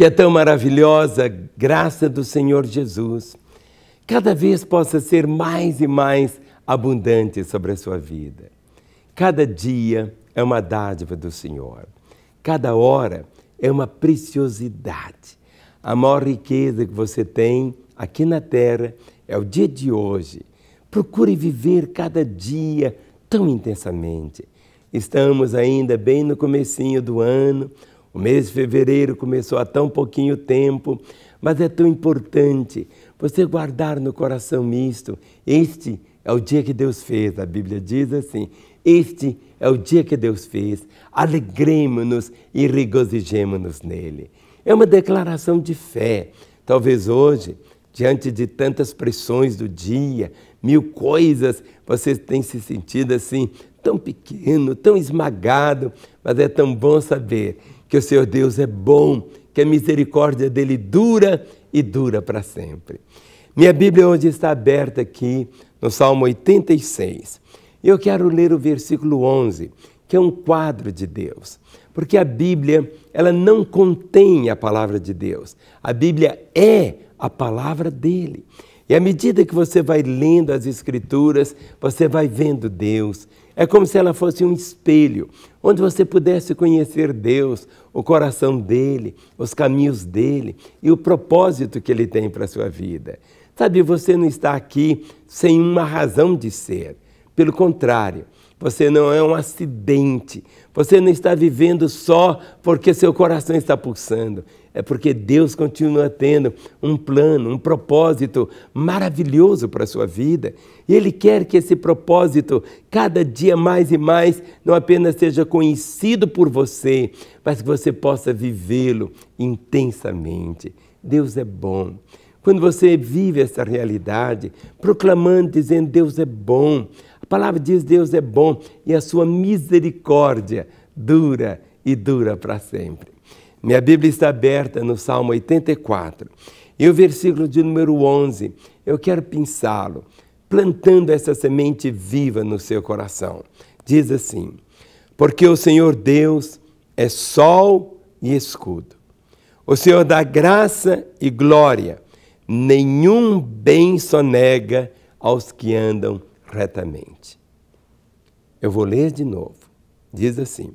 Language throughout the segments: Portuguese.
que a é tão maravilhosa graça do Senhor Jesus cada vez possa ser mais e mais abundante sobre a sua vida. Cada dia é uma dádiva do Senhor. Cada hora é uma preciosidade. A maior riqueza que você tem aqui na terra é o dia de hoje. Procure viver cada dia tão intensamente. Estamos ainda bem no comecinho do ano, o mês de fevereiro começou há tão pouquinho tempo, mas é tão importante você guardar no coração isto. Este é o dia que Deus fez, a Bíblia diz assim: Este é o dia que Deus fez, alegremos-nos e regozijemos-nos nele. É uma declaração de fé. Talvez hoje, diante de tantas pressões do dia, mil coisas, você tem se sentido assim, tão pequeno, tão esmagado, mas é tão bom saber que o Senhor Deus é bom, que a misericórdia dele dura e dura para sempre. Minha Bíblia hoje está aberta aqui no Salmo 86. Eu quero ler o versículo 11, que é um quadro de Deus, porque a Bíblia, ela não contém a palavra de Deus. A Bíblia é a palavra dele. E à medida que você vai lendo as escrituras, você vai vendo Deus, é como se ela fosse um espelho, onde você pudesse conhecer Deus, o coração dele, os caminhos dele e o propósito que ele tem para a sua vida. Sabe, você não está aqui sem uma razão de ser. Pelo contrário, você não é um acidente. Você não está vivendo só porque seu coração está pulsando é porque Deus continua tendo um plano, um propósito maravilhoso para a sua vida. E Ele quer que esse propósito, cada dia mais e mais, não apenas seja conhecido por você, mas que você possa vivê-lo intensamente. Deus é bom. Quando você vive essa realidade, proclamando, dizendo Deus é bom, a palavra diz Deus é bom e a sua misericórdia dura e dura para sempre. Minha Bíblia está aberta no Salmo 84. E o versículo de número 11, eu quero pensá-lo, plantando essa semente viva no seu coração. Diz assim: Porque o Senhor Deus é sol e escudo. O Senhor dá graça e glória. Nenhum bem sonega aos que andam retamente. Eu vou ler de novo. Diz assim: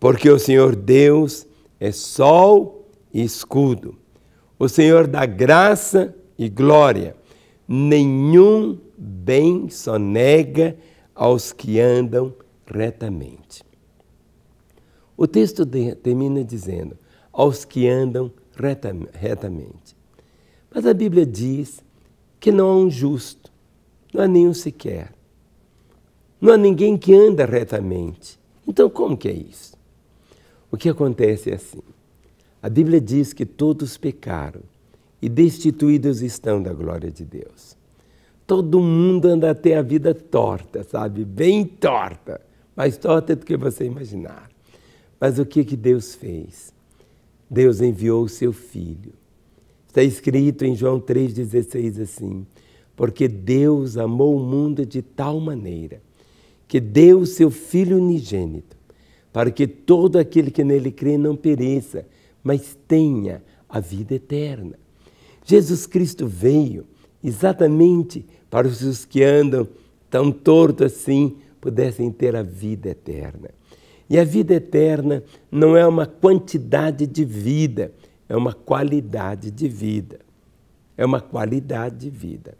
Porque o Senhor Deus é sol e escudo. O Senhor dá graça e glória. Nenhum bem só nega aos que andam retamente. O texto termina dizendo: aos que andam retamente. Mas a Bíblia diz que não há um justo, não há nenhum sequer. Não há ninguém que anda retamente. Então, como que é isso? O que acontece é assim: a Bíblia diz que todos pecaram e destituídos estão da glória de Deus. Todo mundo anda até a vida torta, sabe? Bem torta, mais torta do que você imaginar. Mas o que, que Deus fez? Deus enviou o seu filho. Está escrito em João 3,16 assim: Porque Deus amou o mundo de tal maneira que deu o seu filho unigênito para que todo aquele que nele crê não pereça, mas tenha a vida eterna. Jesus Cristo veio exatamente para os que andam tão torto assim pudessem ter a vida eterna. E a vida eterna não é uma quantidade de vida, é uma qualidade de vida. É uma qualidade de vida.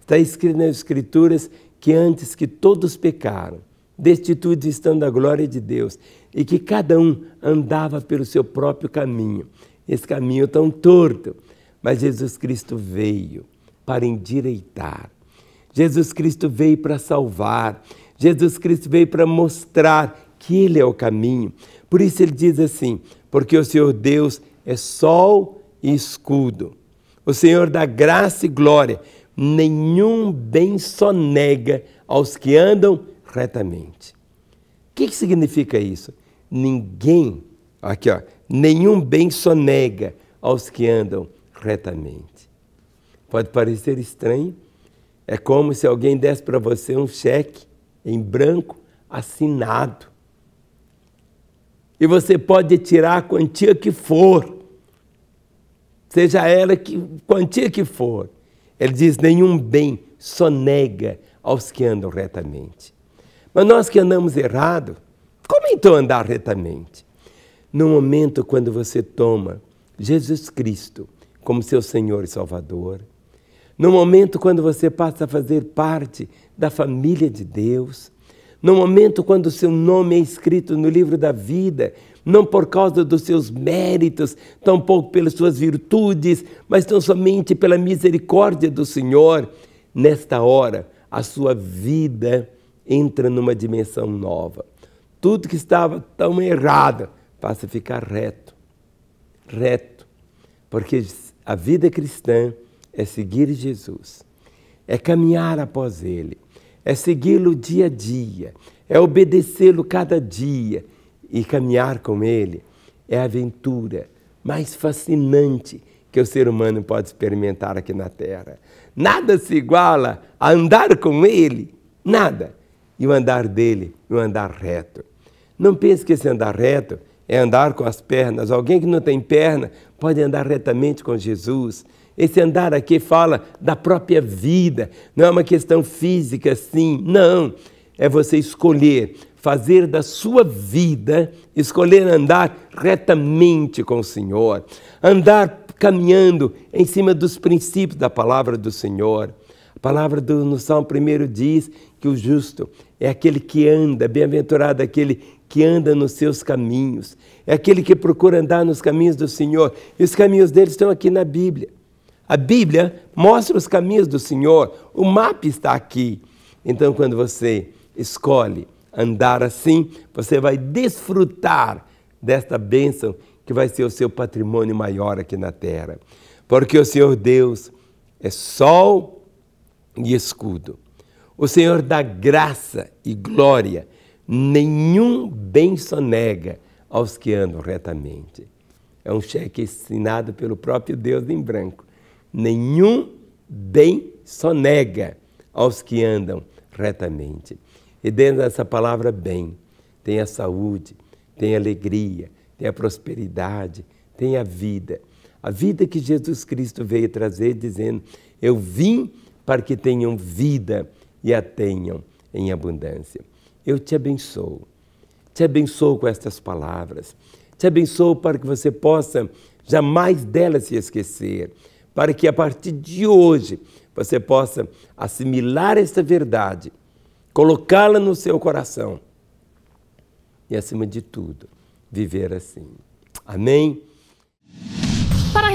Está escrito nas Escrituras que antes que todos pecaram, destituídos estando da glória de Deus, e que cada um andava pelo seu próprio caminho, esse caminho tão torto. Mas Jesus Cristo veio para endireitar, Jesus Cristo veio para salvar, Jesus Cristo veio para mostrar que Ele é o caminho. Por isso ele diz assim: porque o Senhor Deus é sol e escudo, o Senhor dá graça e glória, nenhum bem só nega aos que andam retamente. O que, que significa isso? Ninguém, aqui ó, nenhum bem sonega aos que andam retamente. Pode parecer estranho, é como se alguém desse para você um cheque em branco assinado. E você pode tirar a quantia que for, seja ela que quantia que for. Ele diz: nenhum bem sonega aos que andam retamente. Mas nós que andamos errado, como então andar retamente? No momento quando você toma Jesus Cristo como seu Senhor e Salvador, no momento quando você passa a fazer parte da família de Deus, no momento quando o seu nome é escrito no livro da vida, não por causa dos seus méritos, tampouco pelas suas virtudes, mas tão somente pela misericórdia do Senhor, nesta hora a sua vida entra numa dimensão nova. Tudo que estava tão errado passa a ficar reto. Reto. Porque a vida cristã é seguir Jesus, é caminhar após Ele, é segui-lo dia a dia, é obedecê-lo cada dia e caminhar com Ele é a aventura mais fascinante que o ser humano pode experimentar aqui na Terra. Nada se iguala a andar com Ele, nada e o andar dele, o andar reto. Não pense que esse andar reto é andar com as pernas. Alguém que não tem perna pode andar retamente com Jesus. Esse andar aqui fala da própria vida, não é uma questão física, sim, não. É você escolher fazer da sua vida, escolher andar retamente com o Senhor, andar caminhando em cima dos princípios da palavra do Senhor. A palavra do, no Salmo 1 diz que o justo é aquele que anda, bem-aventurado é aquele que anda nos seus caminhos, é aquele que procura andar nos caminhos do Senhor. E os caminhos dele estão aqui na Bíblia. A Bíblia mostra os caminhos do Senhor, o mapa está aqui. Então, quando você escolhe andar assim, você vai desfrutar desta bênção que vai ser o seu patrimônio maior aqui na terra. Porque o Senhor Deus é sol e escudo. O Senhor dá graça e glória, nenhum bem sonega aos que andam retamente. É um cheque assinado pelo próprio Deus em branco. Nenhum bem sonega aos que andam retamente. E dentro dessa palavra bem, tem a saúde, tem a alegria, tem a prosperidade, tem a vida. A vida que Jesus Cristo veio trazer, dizendo: Eu vim para que tenham vida e a tenham em abundância. Eu te abençoo, te abençoo com estas palavras, te abençoo para que você possa jamais delas se esquecer, para que a partir de hoje você possa assimilar esta verdade, colocá-la no seu coração e, acima de tudo, viver assim. Amém?